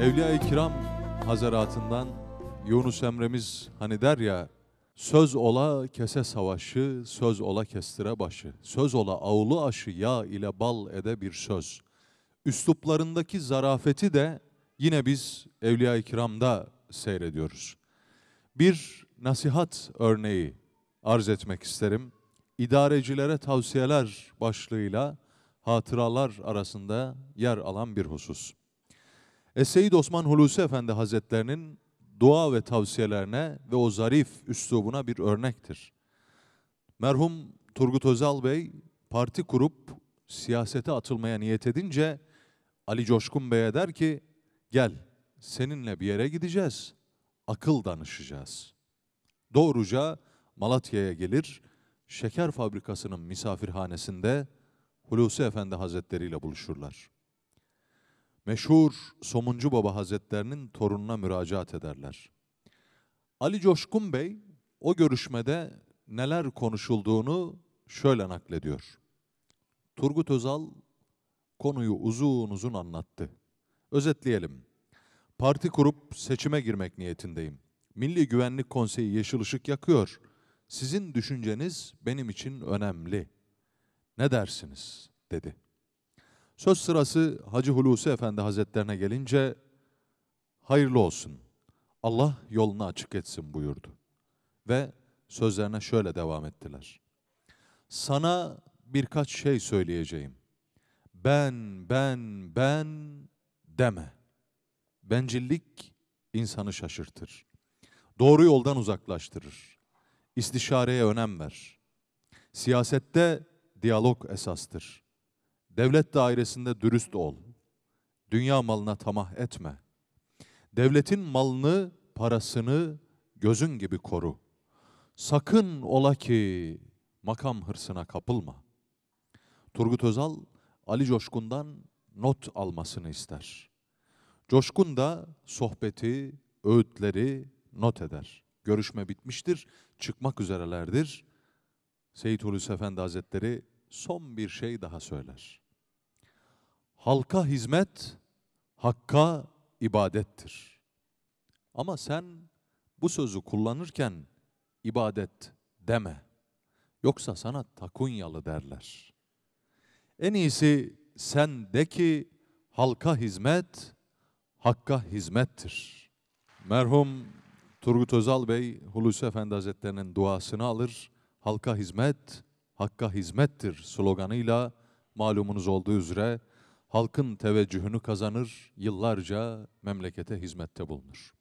Evliya-i Kiram Hazaratından Yunus Emre'miz hani der ya Söz ola kese savaşı, söz ola kestire başı. Söz ola avlu aşı yağ ile bal ede bir söz. Üsluplarındaki zarafeti de yine biz Evliya-i Kiram'da seyrediyoruz. Bir nasihat örneği arz etmek isterim. İdarecilere tavsiyeler başlığıyla hatıralar arasında yer alan bir husus. E, Seyyid Osman Hulusi Efendi Hazretlerinin dua ve tavsiyelerine ve o zarif üslubuna bir örnektir. Merhum Turgut Özal Bey parti kurup siyasete atılmaya niyet edince Ali Coşkun Bey'e der ki gel seninle bir yere gideceğiz. Akıl danışacağız. Doğruca Malatya'ya gelir, şeker fabrikasının misafirhanesinde Hulusi Efendi Hazretleri ile buluşurlar meşhur Somuncu Baba Hazretlerinin torununa müracaat ederler. Ali Coşkun Bey o görüşmede neler konuşulduğunu şöyle naklediyor. Turgut Özal konuyu uzun uzun anlattı. Özetleyelim. Parti kurup seçime girmek niyetindeyim. Milli Güvenlik Konseyi yeşil ışık yakıyor. Sizin düşünceniz benim için önemli. Ne dersiniz?" dedi. Söz sırası Hacı Hulusi Efendi Hazretlerine gelince hayırlı olsun. Allah yolunu açık etsin buyurdu. Ve sözlerine şöyle devam ettiler. Sana birkaç şey söyleyeceğim. Ben, ben, ben deme. Bencillik insanı şaşırtır. Doğru yoldan uzaklaştırır. İstişareye önem ver. Siyasette diyalog esastır. Devlet dairesinde dürüst ol. Dünya malına tamah etme. Devletin malını, parasını gözün gibi koru. Sakın ola ki makam hırsına kapılma. Turgut Özal Ali Coşkun'dan not almasını ister. Coşkun da sohbeti, öğütleri not eder. Görüşme bitmiştir, çıkmak üzerelerdir. Seyit Hulusi Efendi Hazretleri son bir şey daha söyler. Halka hizmet, hakka ibadettir. Ama sen bu sözü kullanırken ibadet deme. Yoksa sana takunyalı derler. En iyisi sen de ki halka hizmet, hakka hizmettir. Merhum Turgut Özal Bey Hulusi Efendi Hazretlerinin duasını alır. Halka hizmet, hakka hizmettir sloganıyla malumunuz olduğu üzere halkın teveccühünü kazanır, yıllarca memlekete hizmette bulunur.